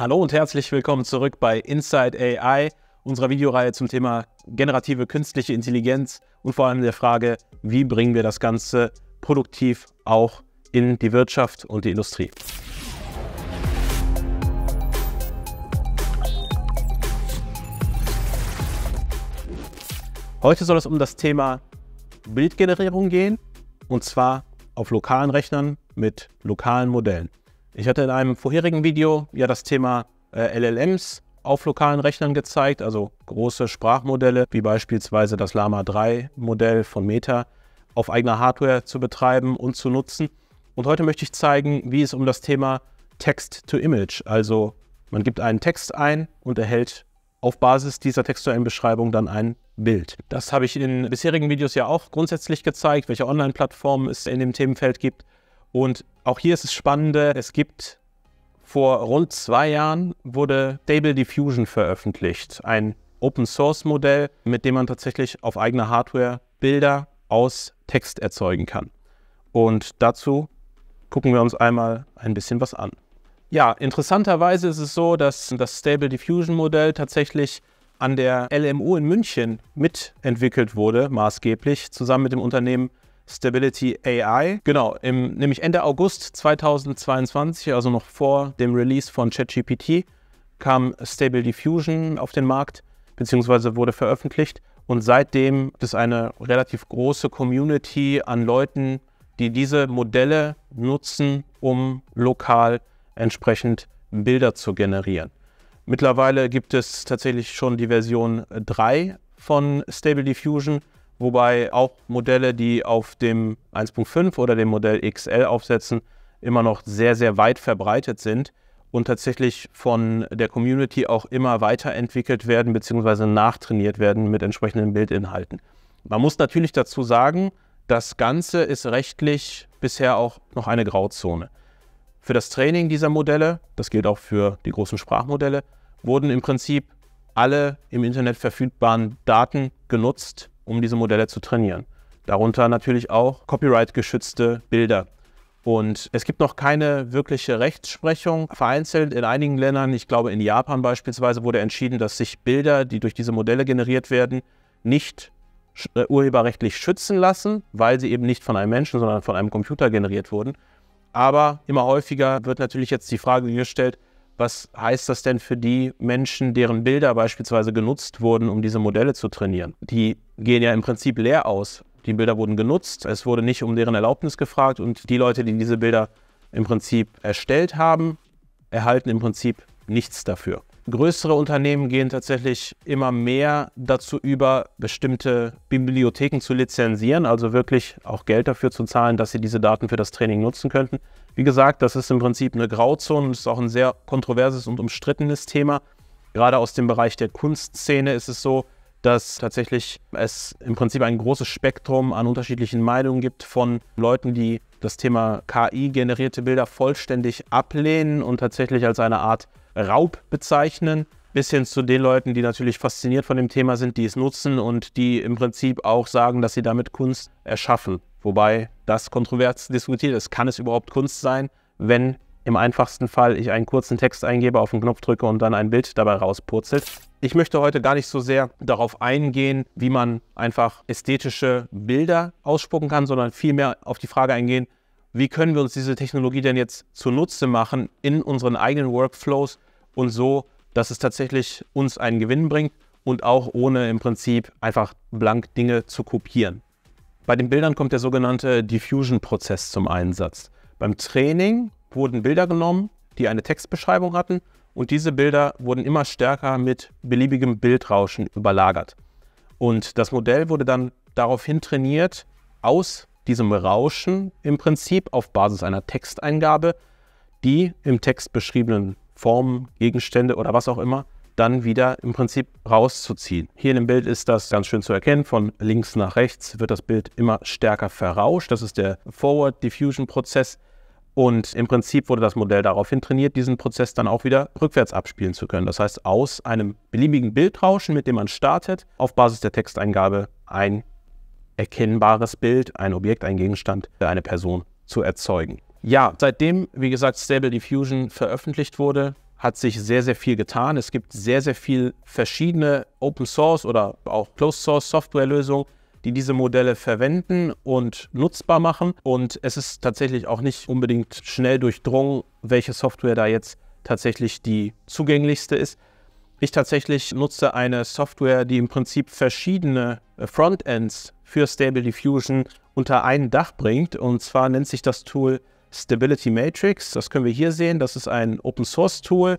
Hallo und herzlich willkommen zurück bei Inside AI, unserer Videoreihe zum Thema generative künstliche Intelligenz und vor allem der Frage, wie bringen wir das Ganze produktiv auch in die Wirtschaft und die Industrie. Heute soll es um das Thema Bildgenerierung gehen und zwar auf lokalen Rechnern mit lokalen Modellen. Ich hatte in einem vorherigen Video ja das Thema äh, LLMs auf lokalen Rechnern gezeigt, also große Sprachmodelle wie beispielsweise das Lama 3 Modell von Meta auf eigener Hardware zu betreiben und zu nutzen. Und heute möchte ich zeigen, wie es um das Thema Text to Image, also man gibt einen Text ein und erhält auf Basis dieser textuellen Beschreibung dann ein Bild. Das habe ich in bisherigen Videos ja auch grundsätzlich gezeigt, welche Online-Plattformen es in dem Themenfeld gibt. Und auch hier ist es spannend, es gibt vor rund zwei Jahren wurde Stable Diffusion veröffentlicht, ein Open Source Modell, mit dem man tatsächlich auf eigene Hardware Bilder aus Text erzeugen kann. Und dazu gucken wir uns einmal ein bisschen was an. Ja, interessanterweise ist es so, dass das Stable Diffusion Modell tatsächlich an der LMU in München mitentwickelt wurde, maßgeblich zusammen mit dem Unternehmen Stability AI. Genau, im, nämlich Ende August 2022, also noch vor dem Release von ChatGPT, kam Stable Diffusion auf den Markt, bzw. wurde veröffentlicht. Und seitdem gibt es eine relativ große Community an Leuten, die diese Modelle nutzen, um lokal entsprechend Bilder zu generieren. Mittlerweile gibt es tatsächlich schon die Version 3 von Stable Diffusion wobei auch Modelle, die auf dem 1.5 oder dem Modell XL aufsetzen, immer noch sehr, sehr weit verbreitet sind und tatsächlich von der Community auch immer weiterentwickelt werden bzw. nachtrainiert werden mit entsprechenden Bildinhalten. Man muss natürlich dazu sagen, das Ganze ist rechtlich bisher auch noch eine Grauzone. Für das Training dieser Modelle, das gilt auch für die großen Sprachmodelle, wurden im Prinzip alle im Internet verfügbaren Daten genutzt, um diese Modelle zu trainieren. Darunter natürlich auch copyright-geschützte Bilder. Und es gibt noch keine wirkliche Rechtsprechung. Vereinzelt in einigen Ländern, ich glaube in Japan beispielsweise, wurde entschieden, dass sich Bilder, die durch diese Modelle generiert werden, nicht äh, urheberrechtlich schützen lassen, weil sie eben nicht von einem Menschen, sondern von einem Computer generiert wurden. Aber immer häufiger wird natürlich jetzt die Frage gestellt, was heißt das denn für die Menschen, deren Bilder beispielsweise genutzt wurden, um diese Modelle zu trainieren? Die gehen ja im Prinzip leer aus. Die Bilder wurden genutzt, es wurde nicht um deren Erlaubnis gefragt und die Leute, die diese Bilder im Prinzip erstellt haben, erhalten im Prinzip nichts dafür. Größere Unternehmen gehen tatsächlich immer mehr dazu über, bestimmte Bibliotheken zu lizenzieren, also wirklich auch Geld dafür zu zahlen, dass sie diese Daten für das Training nutzen könnten. Wie gesagt, das ist im Prinzip eine Grauzone und ist auch ein sehr kontroverses und umstrittenes Thema. Gerade aus dem Bereich der Kunstszene ist es so, dass tatsächlich es im Prinzip ein großes Spektrum an unterschiedlichen Meinungen gibt von Leuten, die das Thema KI-generierte Bilder vollständig ablehnen und tatsächlich als eine Art Raub bezeichnen, bis hin zu den Leuten, die natürlich fasziniert von dem Thema sind, die es nutzen und die im Prinzip auch sagen, dass sie damit Kunst erschaffen. Wobei das kontrovers diskutiert ist. Kann es überhaupt Kunst sein, wenn im einfachsten Fall ich einen kurzen Text eingebe, auf den Knopf drücke und dann ein Bild dabei rauspurzelt. Ich möchte heute gar nicht so sehr darauf eingehen, wie man einfach ästhetische Bilder ausspucken kann, sondern vielmehr auf die Frage eingehen, wie können wir uns diese Technologie denn jetzt zunutze machen in unseren eigenen Workflows und so, dass es tatsächlich uns einen Gewinn bringt und auch ohne im Prinzip einfach blank Dinge zu kopieren. Bei den Bildern kommt der sogenannte Diffusion-Prozess zum Einsatz. Beim Training wurden Bilder genommen, die eine Textbeschreibung hatten und diese Bilder wurden immer stärker mit beliebigem Bildrauschen überlagert. Und das Modell wurde dann daraufhin trainiert, aus diesem Rauschen im Prinzip auf Basis einer Texteingabe die im Text beschriebenen Formen, Gegenstände oder was auch immer dann wieder im Prinzip rauszuziehen. Hier in dem Bild ist das ganz schön zu erkennen. Von links nach rechts wird das Bild immer stärker verrauscht. Das ist der Forward Diffusion Prozess. Und im Prinzip wurde das Modell daraufhin trainiert, diesen Prozess dann auch wieder rückwärts abspielen zu können. Das heißt, aus einem beliebigen Bildrauschen, mit dem man startet, auf Basis der Texteingabe ein erkennbares Bild, ein Objekt, ein Gegenstand, eine Person zu erzeugen. Ja, seitdem, wie gesagt, Stable Diffusion veröffentlicht wurde, hat sich sehr, sehr viel getan. Es gibt sehr, sehr viele verschiedene Open Source oder auch Closed Source Software-Lösungen, die diese Modelle verwenden und nutzbar machen. Und es ist tatsächlich auch nicht unbedingt schnell durchdrungen, welche Software da jetzt tatsächlich die zugänglichste ist. Ich tatsächlich nutze eine Software, die im Prinzip verschiedene äh, Frontends für Stable Diffusion unter ein Dach bringt. Und zwar nennt sich das Tool Stability Matrix. Das können wir hier sehen. Das ist ein Open Source Tool,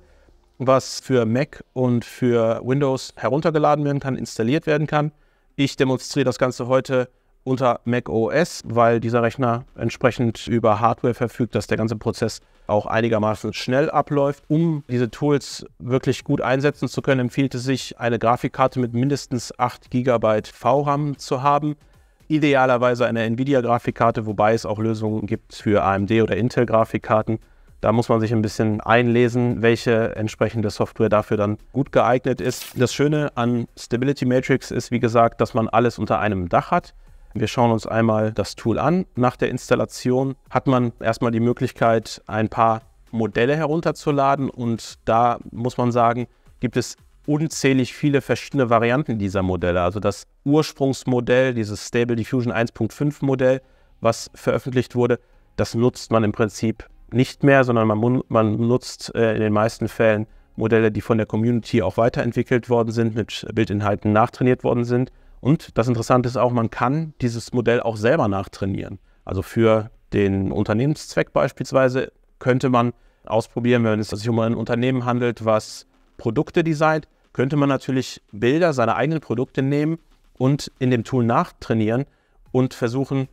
was für Mac und für Windows heruntergeladen werden kann, installiert werden kann. Ich demonstriere das Ganze heute unter Mac OS, weil dieser Rechner entsprechend über Hardware verfügt, dass der ganze Prozess auch einigermaßen schnell abläuft. Um diese Tools wirklich gut einsetzen zu können, empfiehlt es sich, eine Grafikkarte mit mindestens 8 GB VRAM zu haben. Idealerweise eine Nvidia-Grafikkarte, wobei es auch Lösungen gibt für AMD- oder Intel-Grafikkarten. Da muss man sich ein bisschen einlesen, welche entsprechende Software dafür dann gut geeignet ist. Das Schöne an Stability Matrix ist, wie gesagt, dass man alles unter einem Dach hat. Wir schauen uns einmal das Tool an. Nach der Installation hat man erstmal die Möglichkeit, ein paar Modelle herunterzuladen und da muss man sagen, gibt es unzählig viele verschiedene Varianten dieser Modelle. Also das Ursprungsmodell, dieses Stable Diffusion 1.5 Modell, was veröffentlicht wurde, das nutzt man im Prinzip nicht mehr, sondern man, man nutzt äh, in den meisten Fällen Modelle, die von der Community auch weiterentwickelt worden sind, mit Bildinhalten nachtrainiert worden sind. Und das Interessante ist auch, man kann dieses Modell auch selber nachtrainieren. Also für den Unternehmenszweck beispielsweise könnte man ausprobieren, wenn es sich um ein Unternehmen handelt, was Produkte designt, könnte man natürlich Bilder seiner eigenen Produkte nehmen und in dem Tool nachtrainieren und versuchen,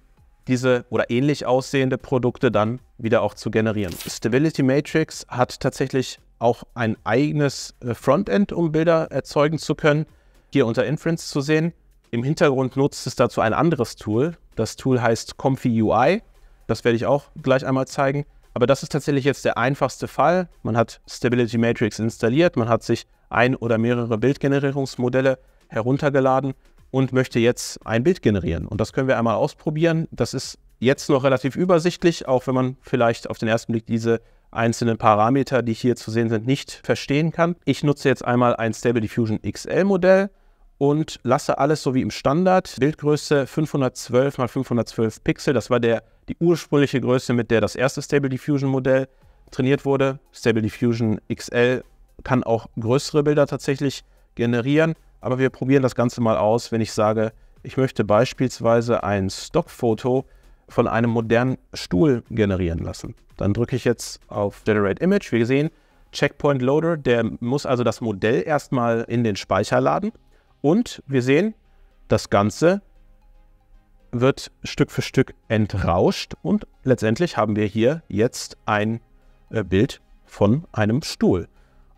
diese oder ähnlich aussehende Produkte dann wieder auch zu generieren. Stability Matrix hat tatsächlich auch ein eigenes äh, Frontend, um Bilder erzeugen zu können. Hier unter Inference zu sehen. Im Hintergrund nutzt es dazu ein anderes Tool. Das Tool heißt Comfy UI. Das werde ich auch gleich einmal zeigen. Aber das ist tatsächlich jetzt der einfachste Fall. Man hat Stability Matrix installiert, man hat sich ein oder mehrere Bildgenerierungsmodelle heruntergeladen und möchte jetzt ein Bild generieren. Und das können wir einmal ausprobieren. Das ist jetzt noch relativ übersichtlich, auch wenn man vielleicht auf den ersten Blick diese einzelnen Parameter, die hier zu sehen sind, nicht verstehen kann. Ich nutze jetzt einmal ein Stable Diffusion XL Modell und lasse alles so wie im Standard. Bildgröße 512 x 512 Pixel. Das war der, die ursprüngliche Größe, mit der das erste Stable Diffusion Modell trainiert wurde. Stable Diffusion XL kann auch größere Bilder tatsächlich generieren. Aber wir probieren das Ganze mal aus, wenn ich sage, ich möchte beispielsweise ein Stockfoto von einem modernen Stuhl generieren lassen. Dann drücke ich jetzt auf Generate Image. Wir sehen, Checkpoint Loader, der muss also das Modell erstmal in den Speicher laden. Und wir sehen, das Ganze wird Stück für Stück entrauscht und letztendlich haben wir hier jetzt ein äh, Bild von einem Stuhl.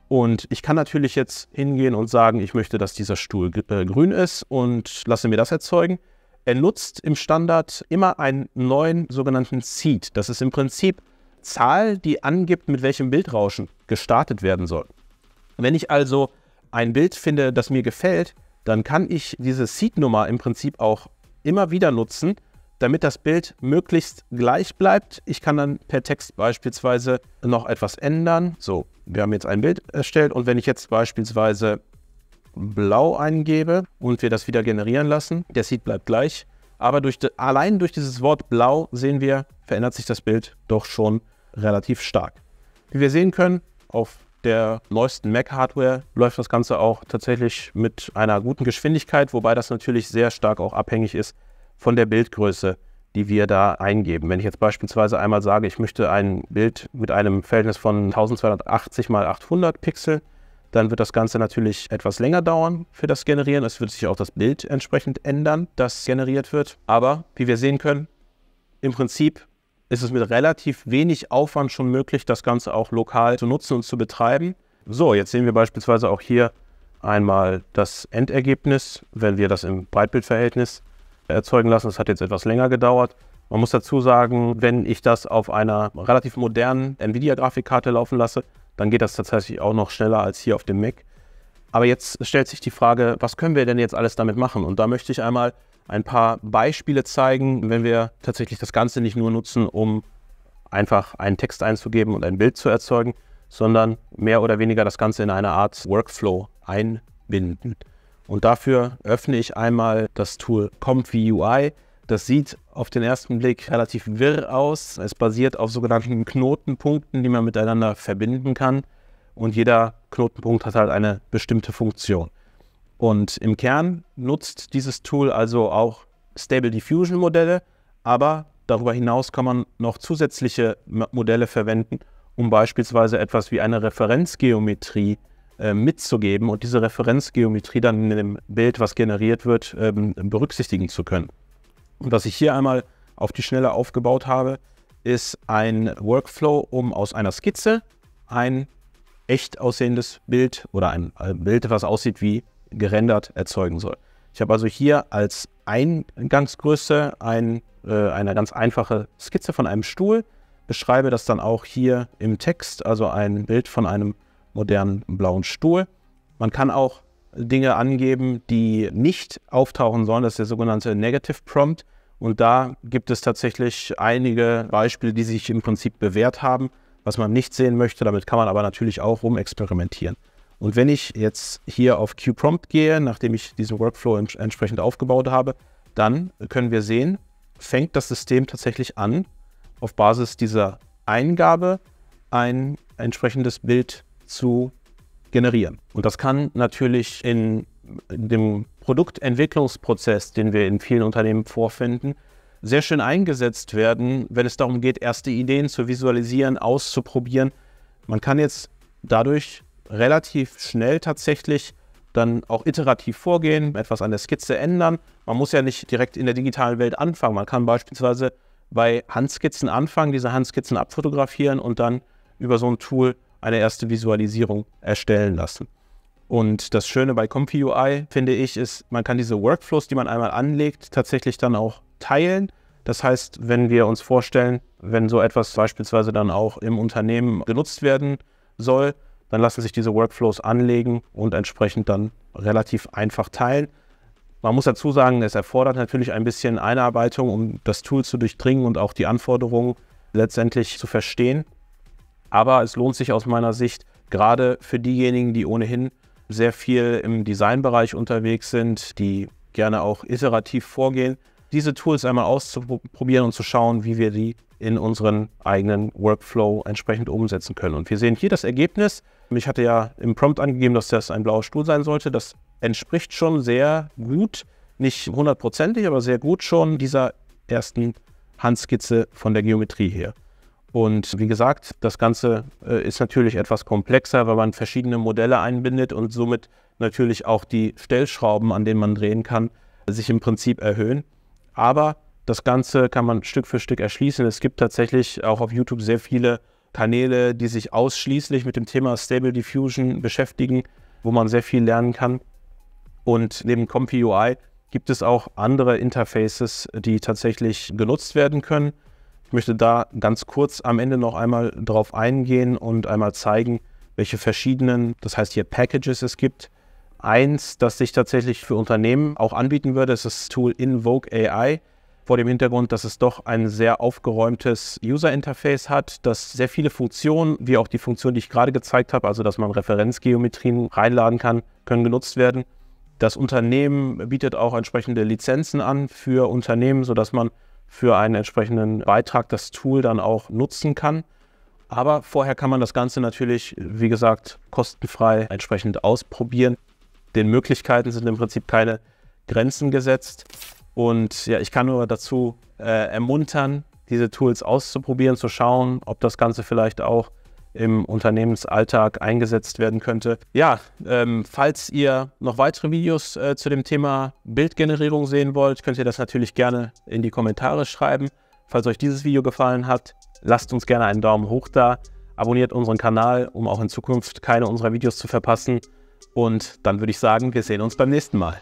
Und ich kann natürlich jetzt hingehen und sagen, ich möchte, dass dieser Stuhl äh, grün ist und lasse mir das erzeugen. Er nutzt im Standard immer einen neuen sogenannten Seed. Das ist im Prinzip Zahl, die angibt, mit welchem Bildrauschen gestartet werden soll. Wenn ich also ein Bild finde, das mir gefällt, dann kann ich diese Seed-Nummer im Prinzip auch immer wieder nutzen, damit das Bild möglichst gleich bleibt. Ich kann dann per Text beispielsweise noch etwas ändern. So, wir haben jetzt ein Bild erstellt und wenn ich jetzt beispielsweise blau eingebe und wir das wieder generieren lassen, der Seed bleibt gleich, aber durch allein durch dieses Wort blau sehen wir, verändert sich das Bild doch schon relativ stark. Wie wir sehen können, auf der neuesten Mac-Hardware läuft das Ganze auch tatsächlich mit einer guten Geschwindigkeit, wobei das natürlich sehr stark auch abhängig ist von der Bildgröße, die wir da eingeben. Wenn ich jetzt beispielsweise einmal sage, ich möchte ein Bild mit einem Verhältnis von 1280 x 800 Pixel, dann wird das Ganze natürlich etwas länger dauern für das Generieren. Es wird sich auch das Bild entsprechend ändern, das generiert wird. Aber wie wir sehen können, im Prinzip ist es mit relativ wenig Aufwand schon möglich, das Ganze auch lokal zu nutzen und zu betreiben. So, jetzt sehen wir beispielsweise auch hier einmal das Endergebnis, wenn wir das im Breitbildverhältnis erzeugen lassen. Das hat jetzt etwas länger gedauert. Man muss dazu sagen, wenn ich das auf einer relativ modernen Nvidia-Grafikkarte laufen lasse, dann geht das tatsächlich auch noch schneller als hier auf dem Mac. Aber jetzt stellt sich die Frage, was können wir denn jetzt alles damit machen? Und da möchte ich einmal ein paar Beispiele zeigen, wenn wir tatsächlich das Ganze nicht nur nutzen, um einfach einen Text einzugeben und ein Bild zu erzeugen, sondern mehr oder weniger das Ganze in eine Art Workflow einbinden. Und dafür öffne ich einmal das Tool CompVUI. Das sieht auf den ersten Blick relativ wirr aus. Es basiert auf sogenannten Knotenpunkten, die man miteinander verbinden kann und jeder Knotenpunkt hat halt eine bestimmte Funktion. Und im Kern nutzt dieses Tool also auch Stable Diffusion Modelle, aber darüber hinaus kann man noch zusätzliche Modelle verwenden, um beispielsweise etwas wie eine Referenzgeometrie äh, mitzugeben und diese Referenzgeometrie dann in dem Bild, was generiert wird, ähm, berücksichtigen zu können. Und was ich hier einmal auf die Schnelle aufgebaut habe, ist ein Workflow, um aus einer Skizze ein echt aussehendes Bild oder ein Bild, was aussieht wie gerendert, erzeugen soll. Ich habe also hier als Eingangsgröße ein, äh, eine ganz einfache Skizze von einem Stuhl, beschreibe das dann auch hier im Text, also ein Bild von einem modernen blauen Stuhl. Man kann auch Dinge angeben, die nicht auftauchen sollen, das ist der sogenannte Negative Prompt. Und da gibt es tatsächlich einige Beispiele, die sich im Prinzip bewährt haben was man nicht sehen möchte. Damit kann man aber natürlich auch rumexperimentieren. Und wenn ich jetzt hier auf QPrompt gehe, nachdem ich diesen Workflow entsprechend aufgebaut habe, dann können wir sehen, fängt das System tatsächlich an, auf Basis dieser Eingabe ein entsprechendes Bild zu generieren. Und das kann natürlich in dem Produktentwicklungsprozess, den wir in vielen Unternehmen vorfinden, sehr schön eingesetzt werden, wenn es darum geht, erste Ideen zu visualisieren, auszuprobieren. Man kann jetzt dadurch relativ schnell tatsächlich dann auch iterativ vorgehen, etwas an der Skizze ändern. Man muss ja nicht direkt in der digitalen Welt anfangen. Man kann beispielsweise bei Handskizzen anfangen, diese Handskizzen abfotografieren und dann über so ein Tool eine erste Visualisierung erstellen lassen. Und das Schöne bei Comfy UI, finde ich, ist, man kann diese Workflows, die man einmal anlegt, tatsächlich dann auch teilen. Das heißt, wenn wir uns vorstellen, wenn so etwas beispielsweise dann auch im Unternehmen genutzt werden soll, dann lassen sich diese Workflows anlegen und entsprechend dann relativ einfach teilen. Man muss dazu sagen, es erfordert natürlich ein bisschen Einarbeitung, um das Tool zu durchdringen und auch die Anforderungen letztendlich zu verstehen. Aber es lohnt sich aus meiner Sicht, gerade für diejenigen, die ohnehin sehr viel im Designbereich unterwegs sind, die gerne auch iterativ vorgehen, diese Tools einmal auszuprobieren und zu schauen, wie wir die in unseren eigenen Workflow entsprechend umsetzen können. Und wir sehen hier das Ergebnis. Ich hatte ja im Prompt angegeben, dass das ein blauer Stuhl sein sollte. Das entspricht schon sehr gut, nicht hundertprozentig, aber sehr gut schon dieser ersten Handskizze von der Geometrie her. Und wie gesagt, das Ganze äh, ist natürlich etwas komplexer, weil man verschiedene Modelle einbindet und somit natürlich auch die Stellschrauben, an denen man drehen kann, sich im Prinzip erhöhen. Aber das Ganze kann man Stück für Stück erschließen. Es gibt tatsächlich auch auf YouTube sehr viele Kanäle, die sich ausschließlich mit dem Thema Stable Diffusion beschäftigen, wo man sehr viel lernen kann. Und neben ComfyUI gibt es auch andere Interfaces, die tatsächlich genutzt werden können. Ich möchte da ganz kurz am Ende noch einmal drauf eingehen und einmal zeigen, welche verschiedenen, das heißt hier Packages es gibt. Eins, das sich tatsächlich für Unternehmen auch anbieten würde, ist das Tool Invoke AI. Vor dem Hintergrund, dass es doch ein sehr aufgeräumtes User-Interface hat, das sehr viele Funktionen, wie auch die Funktion, die ich gerade gezeigt habe, also dass man Referenzgeometrien reinladen kann, können genutzt werden. Das Unternehmen bietet auch entsprechende Lizenzen an für Unternehmen, sodass man für einen entsprechenden Beitrag das Tool dann auch nutzen kann. Aber vorher kann man das Ganze natürlich, wie gesagt, kostenfrei entsprechend ausprobieren. Den Möglichkeiten sind im Prinzip keine Grenzen gesetzt. Und ja, ich kann nur dazu äh, ermuntern, diese Tools auszuprobieren, zu schauen, ob das Ganze vielleicht auch im Unternehmensalltag eingesetzt werden könnte. Ja, ähm, falls ihr noch weitere Videos äh, zu dem Thema Bildgenerierung sehen wollt, könnt ihr das natürlich gerne in die Kommentare schreiben. Falls euch dieses Video gefallen hat, lasst uns gerne einen Daumen hoch da, abonniert unseren Kanal, um auch in Zukunft keine unserer Videos zu verpassen. Und dann würde ich sagen, wir sehen uns beim nächsten Mal.